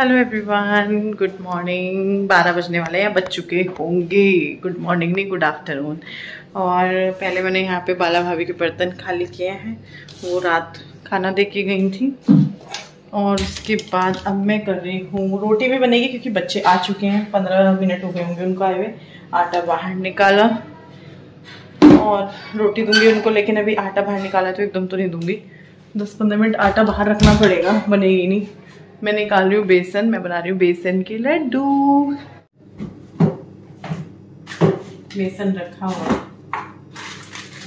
Hello everyone good morning बारह बजने वाले हैं बज चुके होंगे गुड मॉर्निंग नहीं गुड आफ्टरनून और पहले मैंने यहाँ पे बाला भाभी के बर्तन खाली किए हैं वो रात खाना दे के गई थी और उसके बाद अब मैं कर रही हूँ रोटी भी बनेगी क्योंकि बच्चे आ चुके हैं पंद्रह मिनट हो गए होंगे उनको आए हुए आटा बाहर निकाला और रोटी दूंगी उनको लेकिन अभी आटा बाहर निकाला तो एकदम तो नहीं दूंगी दस पंद्रह मिनट आटा बाहर रखना पड़ेगा बनेगी नहीं मैं निकाल रही हूँ बेसन मैं बना रही हूँ बेसन के लड्डू बेसन रखा हुआ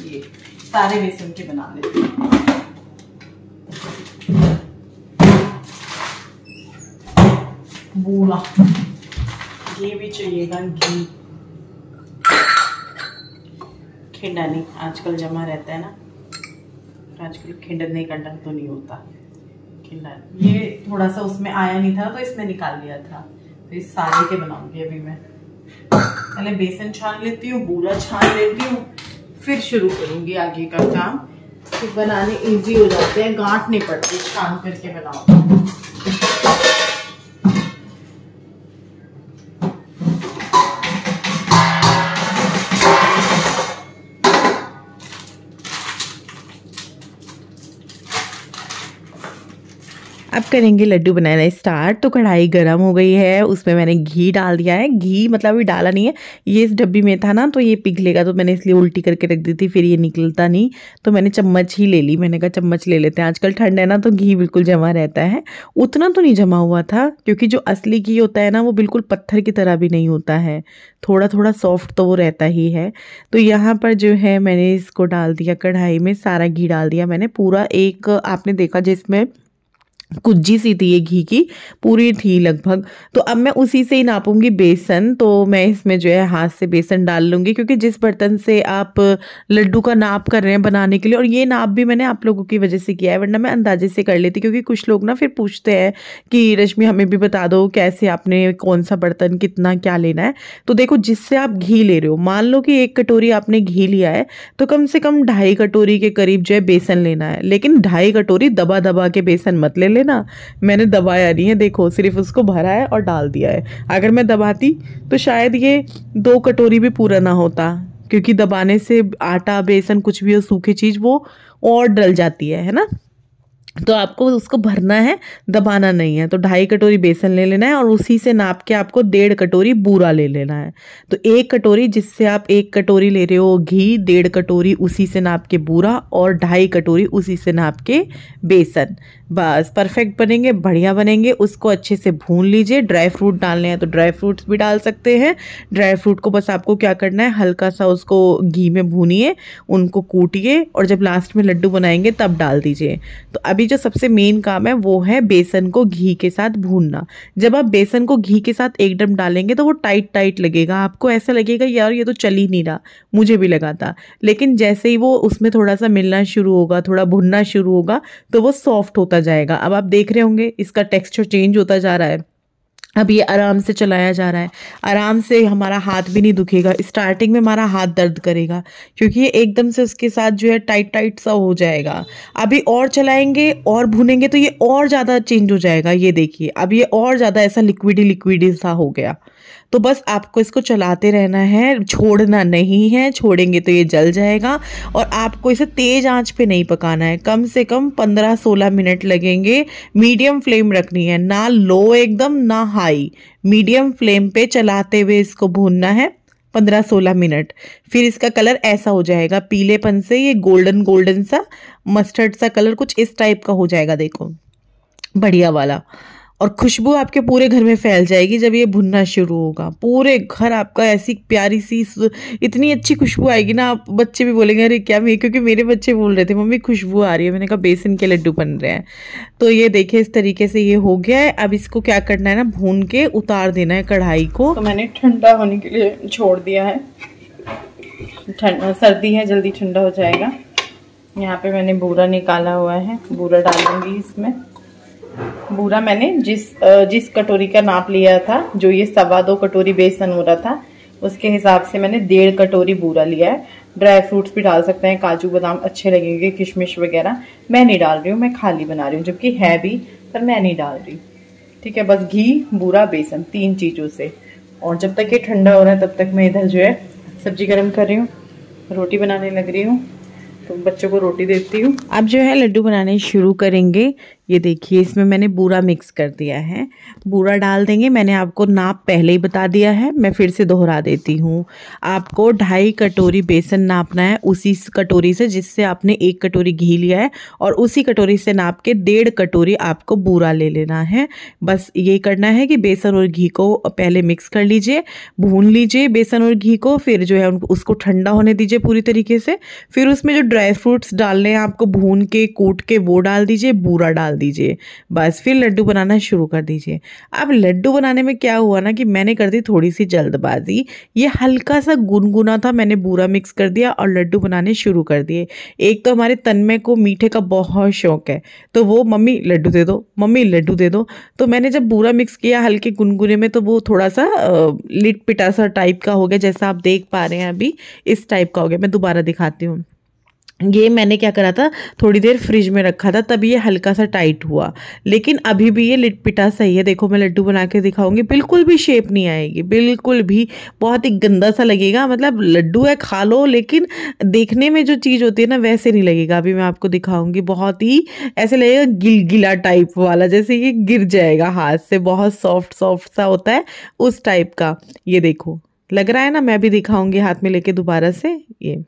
ये सारे बेसन के बना लेते हैं बूढ़ा घी भी चाहिएगा घी खिंडा नहीं आजकल जमा रहता है ना आजकल खिंडने का डर तो नहीं होता मुश्किल दाल ये थोड़ा सा उसमें आया नहीं था तो इसमें निकाल लिया था तो इस सारे के बनाऊंगी अभी मैं पहले बेसन छान लेती हूँ बूरा छान लेती हूँ फिर शुरू करूंगी आगे का काम तो बनाने इजी हो जाते हैं गांठ नहीं पड़ती छान करके बनाओ अब करेंगे लड्डू बनाना स्टार्ट तो कढ़ाई गर्म हो गई है उसमें मैंने घी डाल दिया है घी मतलब अभी डाला नहीं है ये इस डब्बी में था ना तो ये पिघलेगा तो मैंने इसलिए उल्टी करके रख दी थी फिर ये निकलता नहीं तो मैंने चम्मच ही ले ली मैंने कहा चम्मच ले लेते हैं आजकल ठंड है ना तो घी बिल्कुल जमा रहता है उतना तो नहीं जमा हुआ था क्योंकि जो असली घी होता है ना वो बिल्कुल पत्थर की तरह भी नहीं होता है थोड़ा थोड़ा सॉफ्ट तो वो रहता ही है तो यहाँ पर जो है मैंने इसको डाल दिया कढ़ाई में सारा घी डाल दिया मैंने पूरा एक आपने देखा जिसमें कुज्जी सी थी ये घी की पूरी थी लगभग तो अब मैं उसी से ही नापूंगी बेसन तो मैं इसमें जो है हाथ से बेसन डाल लूँगी क्योंकि जिस बर्तन से आप लड्डू का नाप कर रहे हैं बनाने के लिए और ये नाप भी मैंने आप लोगों की वजह से किया है वरना मैं अंदाजे से कर लेती क्योंकि कुछ लोग ना फिर पूछते हैं कि रश्मि हमें भी बता दो कैसे आपने कौन सा बर्तन कितना क्या लेना है तो देखो जिससे आप घी ले रहे हो मान लो कि एक कटोरी आपने घी लिया है तो कम से कम ढाई कटोरी के करीब जो है बेसन लेना है लेकिन ढाई कटोरी दबा दबा के बेसन मत ले ले ना मैंने दबाया नहीं है देखो सिर्फ उसको भरा है और डाल दिया है अगर मैं दबाती तो शायद ये दो कटोरी भी पूरा ना होता क्योंकि दबाने से आटा बेसन कुछ भी हो सूखी चीज़ वो और डल जाती है है ना तो आपको उसको भरना है दबाना नहीं है तो ढाई कटोरी बेसन ले लेना है और उसी से नाप के आपको डेढ़ कटोरी बूरा ले लेना है तो एक कटोरी जिससे आप एक कटोरी ले रहे हो घी डेढ़ कटोरी उसी से नाप के बूरा और ढाई कटोरी उसी से नाप के बेसन बस परफेक्ट बनेंगे बढ़िया बनेंगे उसको अच्छे से भून लीजिए ड्राई फ्रूट डालने हैं तो ड्राई फ्रूट्स भी डाल सकते हैं ड्राई फ्रूट को बस आपको क्या करना है हल्का सा उसको घी में भूनिए उनको कूटिए और जब लास्ट में लड्डू बनाएंगे तब डाल दीजिए तो अभी जो सबसे मेन काम है वो है बेसन को घी के साथ भूनना जब आप बेसन को घी के साथ एकदम डालेंगे तो वो टाइट टाइट लगेगा आपको ऐसा लगेगा यार ये तो चल ही नहीं रहा मुझे भी लगा था लेकिन जैसे ही वो उसमें थोड़ा सा मिलना शुरू होगा थोड़ा भुनना शुरू होगा तो वो सॉफ्ट होता जाएगा अब आप देख रहे होंगे इसका टेक्सचर चेंज होता जा रहा है अब ये आराम से चलाया जा रहा है आराम से हमारा हाथ भी नहीं दुखेगा स्टार्टिंग में हमारा हाथ दर्द करेगा क्योंकि ये एकदम से उसके साथ जो है टाइट टाइट सा हो जाएगा अभी और चलाएंगे और भुनेंगे तो ये और ज़्यादा चेंज हो जाएगा ये देखिए अब ये और ज़्यादा ऐसा लिक्विडी लिक्विडी सा हो गया तो बस आपको इसको चलाते रहना है छोड़ना नहीं है छोड़ेंगे तो ये जल जाएगा और आपको इसे तेज़ आंच पे नहीं पकाना है कम से कम 15-16 मिनट लगेंगे मीडियम फ्लेम रखनी है ना लो एकदम ना हाई मीडियम फ्लेम पे चलाते हुए इसको भूनना है पंद्रह सोलह मिनट फिर इसका कलर ऐसा हो जाएगा पीलेपन से ये गोल्डन गोल्डन सा मस्टर्ड सा कलर कुछ इस टाइप का हो जाएगा देखो बढ़िया वाला और खुशबू आपके पूरे घर में फैल जाएगी जब ये भुनना शुरू होगा पूरे घर आपका ऐसी प्यारी सी इतनी अच्छी खुशबू आएगी ना आप बच्चे भी बोलेंगे अरे क्या मैं क्योंकि मेरे बच्चे बोल रहे थे मम्मी खुशबू आ रही है मैंने कहा बेसन के लड्डू बन रहे हैं तो ये देखिए इस तरीके से ये हो गया है अब इसको क्या करना है ना भून के उतार देना है कढ़ाई को तो मैंने ठंडा होने के लिए छोड़ दिया है सर्दी है जल्दी ठंडा हो जाएगा यहाँ पे मैंने बूरा निकाला हुआ है बूरा डालूंगी इसमें बूरा मैंने जिस जिस कटोरी का नाप लिया था जो ये सवा दो कटोरी बेसन हो रहा था उसके हिसाब से मैंने डेढ़ कटोरी बूरा लिया है ड्राई फ्रूट्स भी डाल सकते हैं काजू बादाम अच्छे लगेंगे किशमिश वगैरह मैं नहीं डाल रही हूँ मैं खाली बना रही हूँ जबकि है भी पर मैं नहीं डाल रही ठीक है बस घी बूरा बेसन तीन चीज़ों से और जब तक ये ठंडा हो रहा है तब तक मैं इधर जो है सब्जी गर्म कर रही हूँ रोटी बनाने लग रही हूँ तो बच्चों को रोटी देती हूँ अब जो है लड्डू बनाने शुरू करेंगे ये देखिए इसमें मैंने बूरा मिक्स कर दिया है बूरा डाल देंगे मैंने आपको नाप पहले ही बता दिया है मैं फिर से दोहरा देती हूँ आपको ढाई कटोरी बेसन नापना है उसी कटोरी से जिससे आपने एक कटोरी घी लिया है और उसी कटोरी से नाप के डेढ़ कटोरी आपको बूरा ले लेना है बस ये करना है कि बेसन और घी को पहले मिक्स कर लीजिए भून लीजिए बेसन और घी को फिर जो है उसको ठंडा होने दीजिए पूरी तरीके से फिर उसमें जो ड्राई फ्रूट्स डालने हैं आपको भून के कूट के वो डाल दीजिए बूरा डाल डाल दीजिए बस फिर लड्डू बनाना शुरू कर दीजिए अब लड्डू बनाने में क्या हुआ ना कि मैंने कर दी थोड़ी सी जल्दबाजी ये हल्का सा गुनगुना था मैंने बूरा मिक्स कर दिया और लड्डू बनाने शुरू कर दिए एक तो हमारे तन्मय को मीठे का बहुत शौक है तो वो मम्मी लड्डू दे दो मम्मी लड्डू दे दो तो मैंने जब बूरा मिक्स किया हल्के गुनगुने में तो वो थोड़ा सा लिट पिटासा टाइप का हो गया जैसा आप देख पा रहे हैं अभी इस टाइप का हो गया मैं दोबारा दिखाती हूँ ये मैंने क्या करा था थोड़ी देर फ्रिज में रखा था तभी ये हल्का सा टाइट हुआ लेकिन अभी भी ये लिटपिटा सही है देखो मैं लड्डू बना के दिखाऊंगी बिल्कुल भी शेप नहीं आएगी बिल्कुल भी बहुत ही गंदा सा लगेगा मतलब लड्डू है खा लो लेकिन देखने में जो चीज़ होती है ना वैसे नहीं लगेगा अभी मैं आपको दिखाऊँगी बहुत ही ऐसे लगेगा गिल गिला टाइप वाला जैसे ये गिर जाएगा हाथ से बहुत सॉफ्ट सॉफ्ट सा होता है उस टाइप का ये देखो लग रहा है ना मैं भी दिखाऊँगी हाथ में लेके दोबारा से ये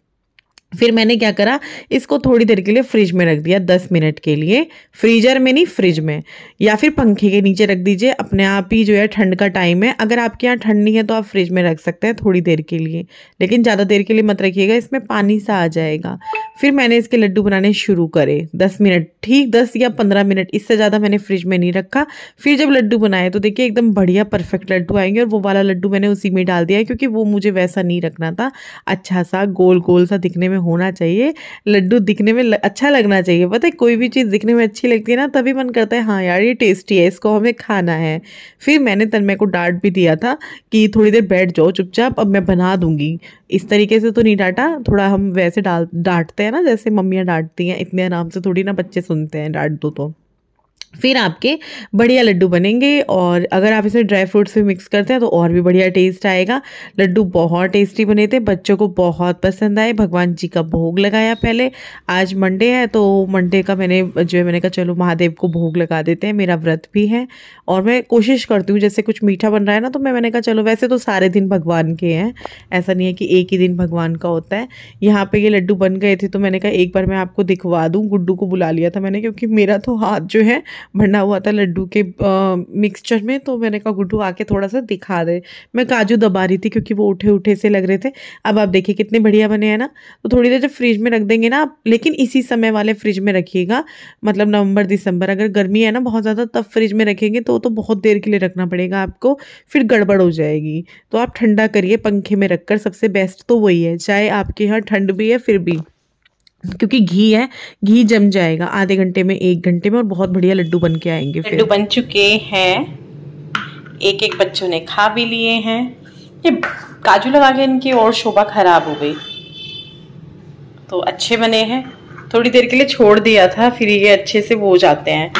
फिर मैंने क्या करा इसको थोड़ी देर के लिए फ्रिज में रख दिया दस मिनट के लिए फ्रीजर में नहीं फ्रिज में या फिर पंखे के नीचे रख दीजिए अपने आप ही जो है ठंड का टाइम है अगर आपके यहाँ ठंड नहीं है तो आप फ्रिज में रख सकते हैं थोड़ी देर के लिए लेकिन ज़्यादा देर के लिए मत रखिएगा इसमें पानी सा आ जाएगा फिर मैंने इसके लड्डू बनाने शुरू करे दस मिनट ठीक दस या पंद्रह मिनट इससे ज़्यादा मैंने फ्रिज में नहीं रखा फिर जब लड्डू बनाए तो देखिए एकदम बढ़िया परफेक्ट लड्डू आएंगे और वो वाला लड्डू मैंने उसी में डाल दिया है क्योंकि वो मुझे वैसा नहीं रखना था अच्छा सा गोल गोल सा दिखने में होना चाहिए लड्डू दिखने में अच्छा लगना चाहिए पता है कोई भी चीज़ दिखने में अच्छी लगती है ना तभी मन करता है हाँ यार ये टेस्टी है इसको हमें खाना है फिर मैंने तन्मय को डांट भी दिया था कि थोड़ी देर बैठ जाओ चुपचाप अब मैं बना दूंगी इस तरीके से तो नहीं डांटा थोड़ा हम वैसे डाल डांटते हैं ना जैसे मम्मियाँ डांटती हैं इतने आराम से थोड़ी ना बच्चे सुनते हैं डांट दो तो फिर आपके बढ़िया लड्डू बनेंगे और अगर आप इसे ड्राई फ्रूट्स भी मिक्स करते हैं तो और भी बढ़िया टेस्ट आएगा लड्डू बहुत टेस्टी बने थे बच्चों को बहुत पसंद आए भगवान जी का भोग लगाया पहले आज मंडे है तो मंडे का मैंने जो है मैंने कहा चलो महादेव को भोग लगा देते हैं मेरा व्रत भी है और मैं कोशिश करती हूँ जैसे कुछ मीठा बन रहा है ना तो मैं मैंने कहा चलो वैसे तो सारे दिन भगवान के हैं ऐसा नहीं है कि एक ही दिन भगवान का होता है यहाँ पर ये लड्डू बन गए थे तो मैंने कहा एक बार मैं आपको दिखवा दूँ गुड्डू को बुला लिया था मैंने क्योंकि मेरा तो हाथ जो है भरना हुआ था लड्डू के मिक्सचर में तो मैंने कहा गुड्डू आके थोड़ा सा दिखा दे मैं काजू दबा रही थी क्योंकि वो उठे उठे से लग रहे थे अब आप देखिए कितने बढ़िया बने हैं ना तो थोड़ी देर जब फ्रिज में रख देंगे ना आप लेकिन इसी समय वाले फ्रिज में रखिएगा मतलब नवंबर दिसंबर अगर गर्मी है ना बहुत ज़्यादा तब फ्रिज में रखेंगे तो तो बहुत देर के लिए रखना पड़ेगा आपको फिर गड़बड़ हो जाएगी तो आप ठंडा करिए पंखे में रखकर सबसे बेस्ट तो वही है चाहे आपके यहाँ ठंड भी है फिर भी क्योंकि घी है घी जम जाएगा आधे घंटे में एक घंटे में और बहुत बढ़िया लड्डू बन के आएंगे लड्डू बन चुके हैं एक एक बच्चों ने खा भी लिए हैं ये काजू लगा के इनकी और शोभा खराब हो गई तो अच्छे बने हैं थोड़ी देर के लिए छोड़ दिया था फिर ये अच्छे से वो जाते हैं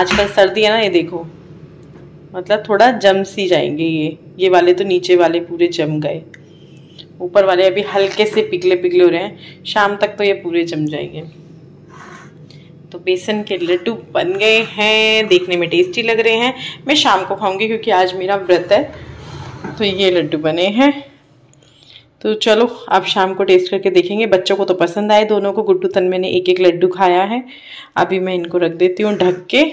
आजकल सर्दी है ना ये देखो मतलब थोड़ा जम सी जाएंगे ये ये वाले तो नीचे वाले पूरे जम गए ऊपर वाले अभी हल्के से पिघले पिघले हो रहे हैं शाम तक तो ये पूरे जम जाएंगे तो बेसन के लड्डू बन गए हैं देखने में टेस्टी लग रहे हैं मैं शाम को खाऊंगी क्योंकि आज मेरा व्रत है तो ये लड्डू बने हैं तो चलो आप शाम को टेस्ट करके देखेंगे बच्चों को तो पसंद आए दोनों को गुड्डू तन मैंने एक एक लड्डू खाया है अभी मैं इनको रख देती हूँ ढक के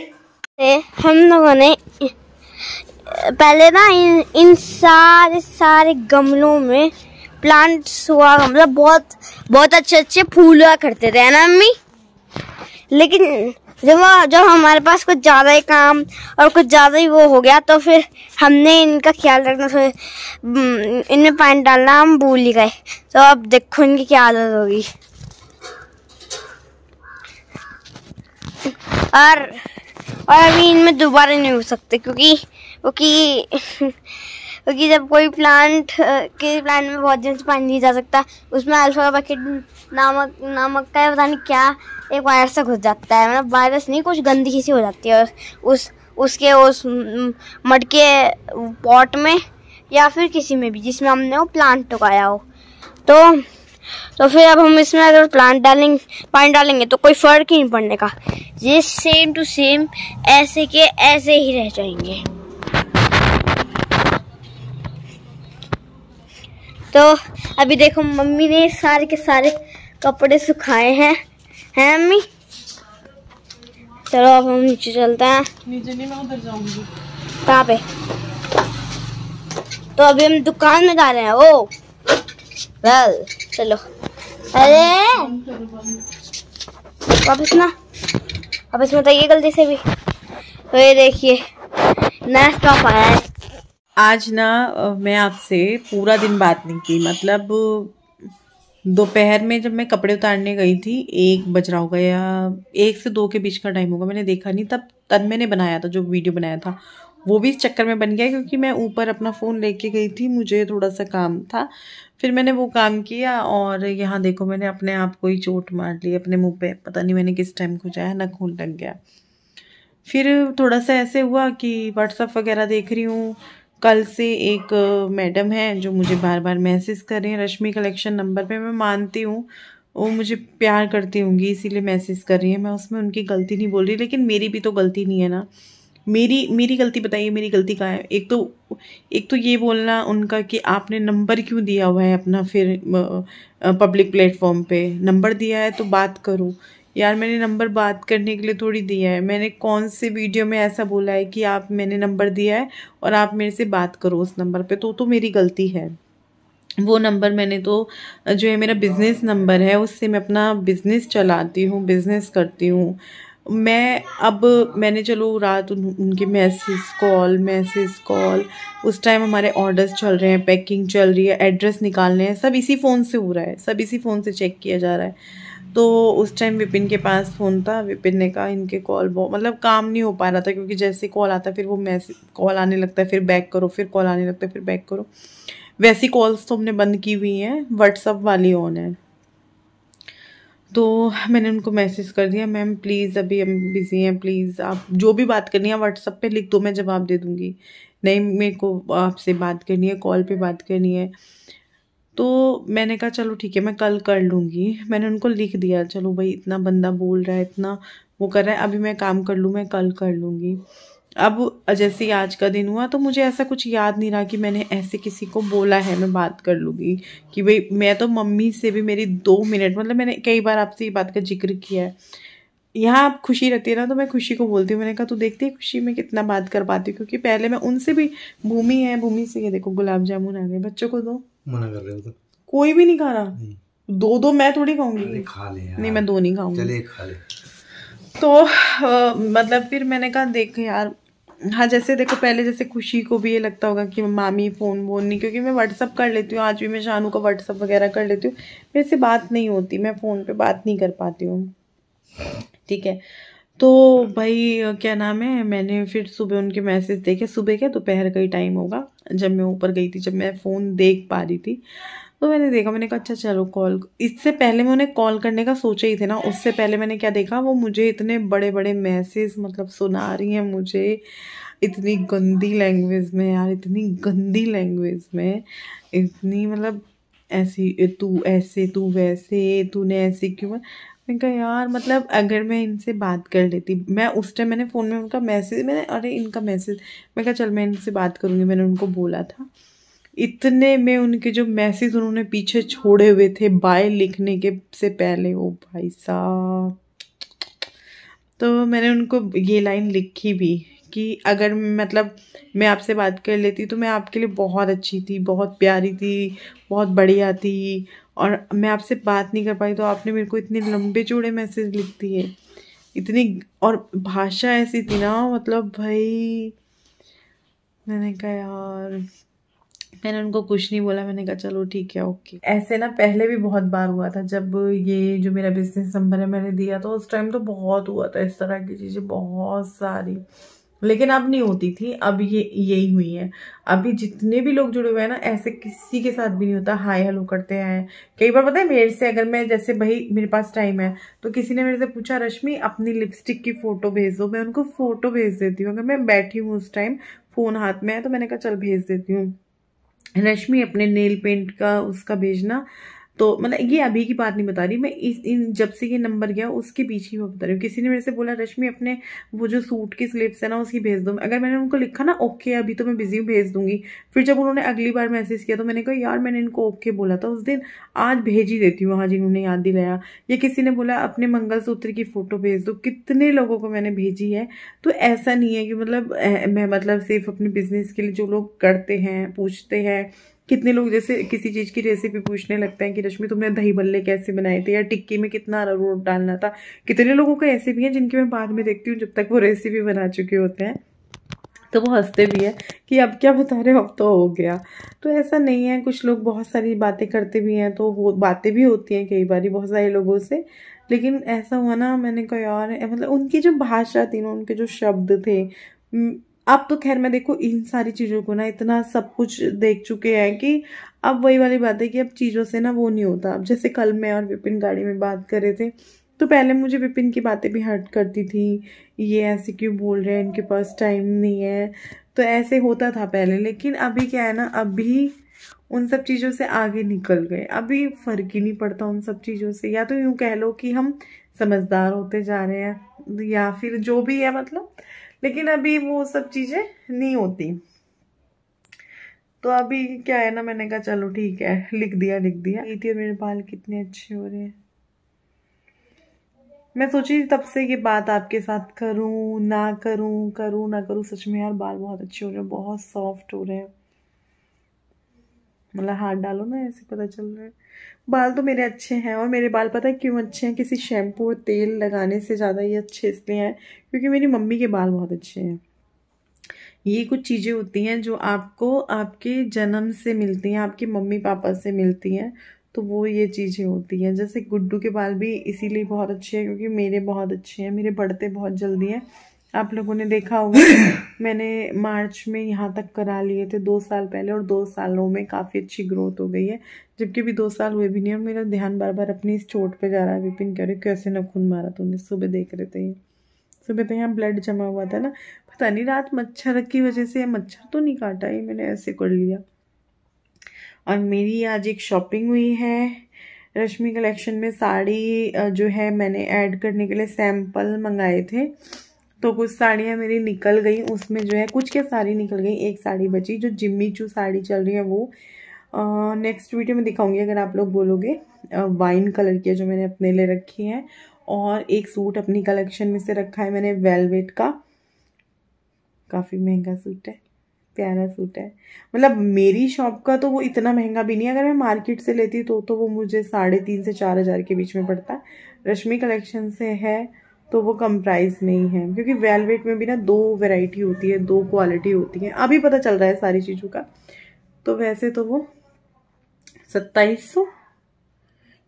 हम लोगों ने पहले ना इन इन सारे सारे गमलों में प्लांट्स हुआ मतलब बहुत बहुत अच्छे अच्छे फूल हुआ करते थे है ना मम्मी लेकिन जब जब हमारे पास कुछ ज़्यादा ही काम और कुछ ज़्यादा ही वो हो गया तो फिर हमने इनका ख्याल रखना फिर तो, हम्म, इनमें पानी डालना हम भूल ही गए तो अब देखो इनकी क्या आदत होगी और और अभी इनमें दोबारा नहीं हो सकते क्योंकि क्योंकि क्योंकि जब कोई प्लांट के प्लांट में बहुत जल्दी से पानी नहीं जा सकता उसमें अल्फा बकेट नामक नामक का पता नहीं क्या एक वायरस से घुस जाता है मतलब वायरस नहीं कुछ गंदगी सी हो जाती है उस उसके उस मटके पॉट में या फिर किसी में भी जिसमें हमने वो प्लांट उगाया हो तो तो फिर अब हम इसमें अगर प्लांट डालेंगे पानी डालेंगे तो कोई फ़र्क ही नहीं पड़ने का ये सेम टू सेम ऐसे के ऐसे ही रह जाएंगे तो अभी देखो मम्मी ने सारे के सारे कपड़े सुखाए हैं हैं मम्मी चलो अब हम नीचे चलते हैं नीचे नहीं मैं उधर जाऊंगी कहाँ पे तो अभी हम दुकान में जा रहे हैं ओ वेल चलो अरे वापस ना वापस बताइए गलती से भी तो ये देखिए नया स्टॉप आया है आज ना मैं आपसे पूरा दिन बात नहीं की मतलब दोपहर में जब मैं कपड़े उतारने गई थी एक बज रहा होगा या एक से दो के बीच का टाइम होगा मैंने देखा नहीं तब तब मैंने बनाया था जो वीडियो बनाया था वो भी इस चक्कर में बन गया क्योंकि मैं ऊपर अपना फ़ोन लेके गई थी मुझे थोड़ा सा काम था फिर मैंने वो काम किया और यहाँ देखो मैंने अपने आप को ही चोट मार ली अपने मुँह पे पता नहीं मैंने किस टाइम खुजाया ना खून लग गया फिर थोड़ा सा ऐसे हुआ कि व्हाट्सअप वगैरह देख रही हूँ कल से एक मैडम है जो मुझे बार बार मैसेज कर रही हैं रश्मि कलेक्शन नंबर पे मैं मानती हूँ वो मुझे प्यार करती होंगी इसीलिए मैसेज कर रही है मैं उसमें उनकी गलती नहीं बोल रही लेकिन मेरी भी तो गलती नहीं है ना मेरी मेरी गलती बताइए मेरी गलती कहाँ है एक तो एक तो ये बोलना उनका कि आपने नंबर क्यों दिया हुआ है अपना फिर पब्लिक प्लेटफॉर्म पे नंबर दिया है तो बात करो यार मैंने नंबर बात करने के लिए थोड़ी दिया है मैंने कौन से वीडियो में ऐसा बोला है कि आप मैंने नंबर दिया है और आप मेरे से बात करो उस नंबर पे तो तो मेरी गलती है वो नंबर मैंने तो जो है मेरा बिज़नेस नंबर है उससे मैं अपना बिज़नेस चलाती हूँ बिज़नेस करती हूँ मैं अब मैंने चलो रात उन, उनके मैसेज कॉल मैसेज कॉल उस टाइम हमारे ऑर्डर्स चल रहे हैं पैकिंग चल रही है एड्रेस निकाल रहे हैं सब इसी फ़ोन से हो रहा है सब इसी फ़ोन से चेक किया जा रहा है तो उस टाइम विपिन के पास फ़ोन था विपिन ने कहा इनके कॉल बहुत मतलब काम नहीं हो पा रहा था क्योंकि जैसे कॉल आता फिर वो मैसेज कॉल आने लगता है फिर बैक करो फिर कॉल आने लगता है फिर बैक करो वैसी कॉल्स तो हमने बंद की हुई हैं व्हाट्सअप वाली ऑन है तो मैंने उनको मैसेज कर दिया मैम प्लीज़ अभी हम बिज़ी हैं प्लीज़ आप जो भी बात करनी है व्हाट्सअप पे लिख दो मैं जवाब दे दूँगी नहीं मेरे को आपसे बात करनी है कॉल पे बात करनी है तो मैंने कहा चलो ठीक है मैं कल कर लूँगी मैंने उनको लिख दिया चलो भाई इतना बंदा बोल रहा है इतना वो कर रहा है अभी मैं काम कर लूँ मैं कल कर लूँगी अब जैसे ही आज का दिन हुआ तो मुझे ऐसा कुछ याद नहीं रहा कि मैंने ऐसे किसी को बोला है मैं बात कर लूँगी कि भाई मैं तो मम्मी से भी मेरी दो मिनट मतलब मैंने कई बार आपसे ये बात का जिक्र किया है यहाँ आप खुशी रहती है ना तो मैं खुशी को बोलती हूँ मैंने कहा तू देखती है खुशी में कितना बात कर पाती हूँ क्योंकि पहले मैं उनसे भी भूमि है भूमि से ये देखो गुलाब जामुन आ गए बच्चों को दो मना कर रहे हो तो कोई भी नहीं खा रहा नहीं। दो दो मैं थोड़ी खाऊंगी खा ले यार। नहीं मैं दो नहीं खाऊंगी चले खा ले तो आ, मतलब फिर मैंने कहा देख यार हाँ जैसे देखो पहले जैसे खुशी को भी ये लगता होगा कि मामी फ़ोन वोन नहीं क्योंकि मैं व्हाट्सअप कर लेती हूँ आज भी मैं शानू का व्हाट्सअप वगैरह कर लेती हूँ मेरे से बात नहीं होती मैं फ़ोन पे बात नहीं कर पाती हूँ ठीक है तो भाई क्या नाम है मैंने फिर सुबह उनके मैसेज देखे सुबह क्या दोपहर का ही टाइम होगा जब मैं ऊपर गई थी जब मैं फ़ोन देख पा रही थी तो मैंने देखा मैंने कहा अच्छा चलो कॉल इससे पहले मैं उन्हें कॉल करने का सोचा ही थे ना उससे पहले मैंने क्या देखा वो मुझे इतने बड़े बड़े मैसेज मतलब सुना रही हैं मुझे इतनी गंदी लैंग्वेज में यार इतनी गंदी लैंग्वेज में इतनी मतलब ऐसी तू ऐसे तू वैसे तूने ऐसे क्यों मैंने कहा यार मतलब अगर मैं इनसे बात कर लेती मैं उस टाइम मैंने फ़ोन में उनका मैसेज मैंने अरे इनका मैसेज मैं कहा चल मैं इनसे बात करूँगी मैंने उनको बोला था इतने में उनके जो मैसेज उन्होंने पीछे छोड़े हुए थे बाय लिखने के से पहले ओ भाई साहब तो मैंने उनको ये लाइन लिखी भी कि अगर मतलब मैं आपसे बात कर लेती तो मैं आपके लिए बहुत अच्छी थी बहुत प्यारी थी बहुत बढ़िया थी और मैं आपसे बात नहीं कर पाई तो आपने मेरे को इतने लंबे चौड़े मैसेज लिख दिए इतनी और भाषा ऐसी थी ना मतलब भाई मैंने कहा यार मैंने उनको कुछ नहीं बोला मैंने कहा चलो ठीक है ओके ऐसे ना पहले भी बहुत बार हुआ था जब ये जो मेरा बिजनेस नंबर है मैंने दिया तो उस टाइम तो बहुत हुआ था इस तरह की चीज़ें बहुत सारी लेकिन अब नहीं होती थी अब ये यही हुई है अभी जितने भी लोग जुड़े हुए हैं ना ऐसे किसी के साथ भी नहीं होता हाय हेलो करते हैं कई बार पता है मेरे से अगर मैं जैसे भाई मेरे पास टाइम है तो किसी ने मेरे से पूछा रश्मि अपनी लिपस्टिक की फ़ोटो भेज दो मैं उनको फ़ोटो भेज देती हूँ अगर मैं बैठी हूँ उस टाइम फ़ोन हाथ में है तो मैंने कहा चल भेज देती हूँ रश्मि अपने नेल पेंट का उसका भेजना तो मतलब ये अभी की बात नहीं बता रही मैं इस इन जब से ये नंबर गया उसके बीच ही मैं बता रही हूँ किसी ने मेरे से बोला रश्मि अपने वो जो सूट की स्लिप्स है ना उसकी भेज दो अगर मैंने उनको लिखा ना ओके अभी तो मैं बिजी हूँ भेज दूंगी फिर जब उन्होंने अगली बार मैसेज किया तो मैंने कहा यार मैंने इनको ओके बोला था उस दिन आज भेज ही देती हूँ आज जिन्होंने याद दिलाया या किसी ने बोला अपने मंगलसूत्र की फ़ोटो भेज दो कितने लोगों को मैंने भेजी है तो ऐसा नहीं है कि मतलब मैं मतलब सिर्फ अपने बिजनेस के लिए जो लोग करते हैं पूछते हैं कितने लोग जैसे किसी चीज़ की रेसिपी पूछने लगते हैं कि रश्मि तुमने दही बल्ले कैसे बनाए थे या टिक्की में कितना अरारोट डालना था कितने लोगों का ऐसे भी हैं जिनके मैं बाद में देखती हूँ जब तक वो रेसिपी बना चुके होते हैं तो वो हंसते भी हैं कि अब क्या बता रहे हो अब तो हो गया तो ऐसा नहीं है कुछ लोग बहुत सारी बातें करते भी हैं तो वो बातें भी होती हैं कई बार बहुत सारे लोगों से लेकिन ऐसा हुआ ना मैंने कहा यार मतलब उनकी जो भाषा थी ना उनके जो शब्द थे अब तो खैर मैं देखो इन सारी चीज़ों को ना इतना सब कुछ देख चुके हैं कि अब वही वाली बात है कि अब चीज़ों से ना वो नहीं होता अब जैसे कल मैं और विपिन गाड़ी में बात कर रहे थे तो पहले मुझे विपिन की बातें भी हर्ट करती थी ये ऐसे क्यों बोल रहे हैं इनके पास टाइम नहीं है तो ऐसे होता था पहले लेकिन अभी क्या है ना अभी उन सब चीज़ों से आगे निकल गए अभी फ़र्क ही नहीं पड़ता उन सब चीज़ों से या तो यूँ कह लो कि हम समझदार होते जा रहे हैं या फिर जो भी है मतलब लेकिन अभी वो सब चीज़ें नहीं होती तो अभी क्या है ना मैंने कहा चलो ठीक है लिख दिया लिख दिया थी और मेरे बाल कितने अच्छे हो रहे हैं मैं सोची तब से ये बात आपके साथ करूं ना करूं करूं ना करूं सच में यार बाल बहुत अच्छे हो रहे हैं बहुत सॉफ्ट हो रहे हैं मतलब हाथ डालो ना ऐसे पता चल रहा है बाल तो मेरे अच्छे हैं और मेरे बाल पता है क्यों अच्छे हैं किसी शैम्पू और तेल लगाने से ज़्यादा ये अच्छे इसलिए हैं क्योंकि मेरी मम्मी के बाल बहुत अच्छे हैं ये कुछ चीज़ें होती हैं जो आपको आपके जन्म से मिलती हैं आपके मम्मी पापा से मिलती हैं तो वो ये चीज़ें होती हैं जैसे गुड्डू के बाल भी इसीलिए बहुत अच्छे हैं क्योंकि मेरे बहुत अच्छे हैं मेरे बढ़ते बहुत जल्दी हैं आप लोगों ने देखा होगा मैंने मार्च में यहाँ तक करा लिए थे दो साल पहले और दो सालों में काफ़ी अच्छी ग्रोथ हो गई है जबकि भी दो साल हुए भी नहीं और मेरा ध्यान बार बार अपनी इस चोट पे जा रहा है विपिन कह रहे कैसे नखून मारा तुमने सुबह देख रहे थे सुबह तो यहाँ ब्लड जमा हुआ था ना पता नहीं रात मच्छर की वजह से मच्छर तो नहीं काटा ये मैंने ऐसे कर लिया और मेरी आज एक शॉपिंग हुई है रश्मि कलेक्शन में साड़ी जो है मैंने ऐड करने के लिए सैम्पल मंगाए थे तो कुछ साड़ियाँ मेरी निकल गई उसमें जो है कुछ क्या साड़ी निकल गई एक साड़ी बची जो जिम्मी चू साड़ी चल रही है वो नेक्स्ट वीडियो में दिखाऊंगी अगर आप लोग बोलोगे वाइन कलर की जो मैंने अपने लिए रखी है और एक सूट अपनी कलेक्शन में से रखा है मैंने वेलवेट का काफ़ी महंगा सूट है प्यारा सूट है मतलब मेरी शॉप का तो वो इतना महंगा भी नहीं है अगर मैं मार्केट से लेती तो तो वो मुझे साढ़े तीन से चार हज़ार के बीच में पड़ता है रश्मि कलेक्शन से है तो वो कम प्राइस में ही है क्योंकि वेलवेट में भी ना दो वेराइटी होती है दो क्वालिटी होती है अभी पता चल रहा है सारी चीज़ों का तो वैसे तो वो सत्ताईस सौ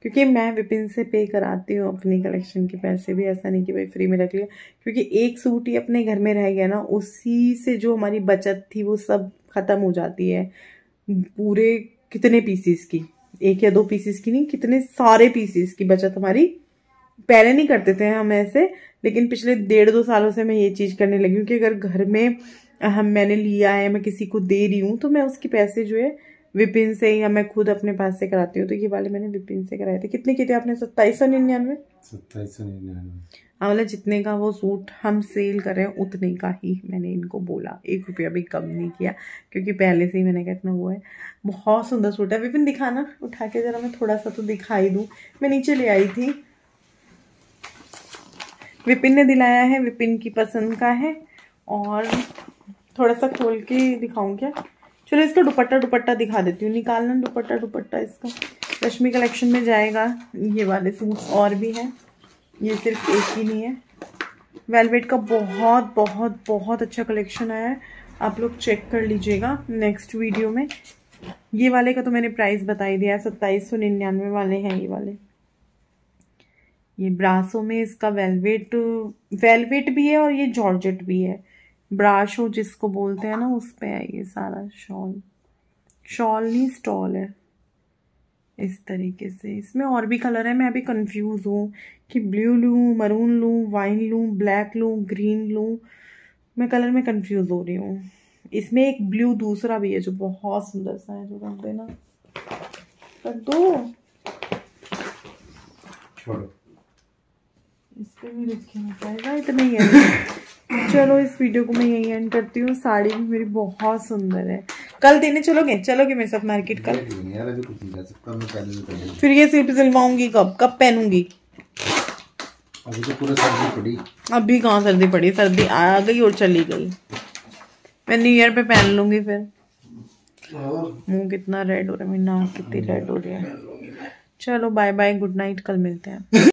क्योंकि मैं विपिन से पे कराती हूँ अपनी कलेक्शन के पैसे भी ऐसा नहीं कि भाई फ्री में रख लिया क्योंकि एक सूट ही अपने घर में रह गया ना उसी से जो हमारी बचत थी वो सब ख़त्म हो जाती है पूरे कितने पीसीस की एक या दो पीसीस की नहीं कितने सारे पीसीस की बचत हमारी पहले नहीं करते थे हम ऐसे लेकिन पिछले डेढ़ दो सालों से मैं ये चीज़ करने लगी हूँ कि अगर घर में हम मैंने लिया है मैं किसी को दे रही हूँ तो मैं उसके पैसे जो है विपिन से या मैं खुद अपने पास से कराती हूँ तो ये वाले मैंने विपिन से कराए थे कितने के थे आपने सत्ताईस सौ निन्यानवे सत्ताईस सौ निन्यानवे आंवला हाँ, मतलब जितने का वो सूट हम सेल कर रहे हैं उतने का ही मैंने इनको बोला एक रुपया भी कम नहीं किया क्योंकि पहले से ही मैंने कहा इतना वो है बहुत सुंदर सूट है विपिन दिखाना उठा के ज़रा मैं थोड़ा सा तो दिखाई दूँ मैं नीचे ले आई थी विपिन ने दिलाया है विपिन की पसंद का है और थोड़ा सा खोल के दिखाऊं क्या चलो इसका दुपट्टा दुपट्टा दिखा देती हूँ निकालना दुपट्टा दुपट्टा इसका रश्मि कलेक्शन में जाएगा ये वाले सूट्स और भी हैं ये सिर्फ एक ही नहीं है वेलवेट का बहुत बहुत बहुत अच्छा कलेक्शन आया है आप लोग चेक कर लीजिएगा नेक्स्ट वीडियो में ये वाले का तो मैंने प्राइस बता ही दिया है सत्ताईस सौ निन्यानवे वाले हैं ये वाले ये ब्रासो में इसका वेलवेट वेलवेट भी है और ये जॉर्जेट भी है ब्राशो जिसको बोलते हैं ना उस पर है ये सारा शॉल शॉल नहीं स्टॉल है इस तरीके से इसमें और भी कलर है मैं अभी कंफ्यूज हूँ कि ब्लू लूँ मरून लूँ वाइन लूँ ब्लैक लूँ ग्रीन लूँ मैं कलर में कंफ्यूज हो रही हूँ इसमें एक ब्लू दूसरा भी है जो बहुत सुंदर सा है जो रख देना कर दो छोड़ो इस पर भी रखेंगे जाएगा इतना ही है चलो इस वीडियो को मैं यही एंड करती हूँ साड़ी भी मेरी बहुत सुंदर है कल देने चलोगे चलोगे मेरे साथ मार्केट कल फिर ये सिर्फ सिलवाऊंगी कब कब पहनूंगी अभी तो पूरा सर्दी पड़ी अभी कहाँ सर्दी पड़ी सर्दी आ गई और चली गई मैं न्यू ईयर पे पहन लूंगी फिर मुंह कितना रेड हो रहा है मेरी नाक कितनी रेड हाँ, हो रही है चलो बाय बाय गुड नाइट कल मिलते हैं